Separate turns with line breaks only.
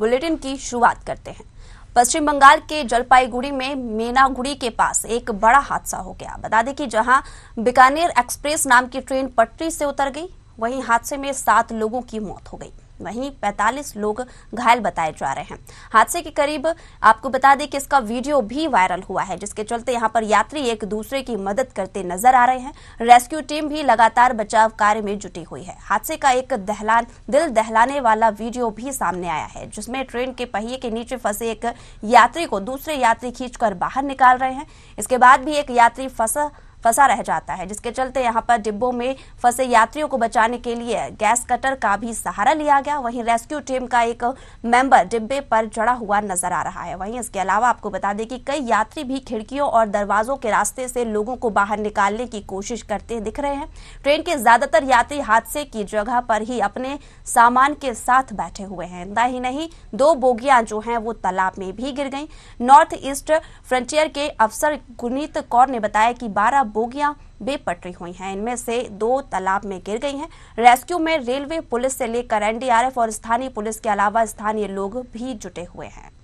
bulletin की शुरुआत करते हैं पश्चिम बंगाल के जलपाईगुड़ी में मेनागुड़ी के पास एक बड़ा हादसा हो गया बता दें कि जहां बीकानेर एक्सप्रेस नाम की ट्रेन पटरी से उतर गई वहीं हादसे में सात लोगों की मौत हो गई वहीं 45 लोग घायल बताए जा रहे हैं हादसे के करीब आपको बता दें कि इसका वीडियो भी वायरल हुआ है जिसके चलते यहां पर यात्री एक दूसरे की मदद करते नजर आ रहे हैं रेस्क्यू टीम भी लगातार बचाव कार्य में जुटी हुई है हादसे का एक दहला दिल दहलाने वाला वीडियो भी सामने आया है जिसमें ट्रेन के पहिए के नीचे फंसे एक यात्री को दूसरे यात्री खींचकर बाहर निकाल रहे हैं इसके बाद भी एक यात्री फंसा फंसा रह जाता है जिसके चलते यहाँ पर डिब्बों में फंसे यात्रियों को बचाने के लिए गैस कटर का भी सहारा लिया गया वहीं रेस्क्यू टीम का एक मेंबर डिब्बे पर चढ़ा हुआ नजर आ रहा है वहीं इसके अलावा आपको बता दें कि कई यात्री भी खिड़कियों और दरवाजों के रास्ते से लोगों को बाहर निकालने की कोशिश करते दिख रहे हैं ट्रेन के ज्यादातर यात्री हादसे की जगह पर ही अपने सामान के साथ बैठे हुए हैं इतना ही नहीं दो बोगियां जो हैं वो तालाब में भी गिर गई नॉर्थ ईस्ट फ्रंटियर के अफसर गुनीत कौर ने बताया कि बारह बोगियां बेपटरी हुई हैं इनमें से दो तालाब में गिर गई हैं रेस्क्यू में रेलवे पुलिस से लेकर एनडीआरएफ और स्थानीय पुलिस के अलावा स्थानीय लोग भी जुटे हुए हैं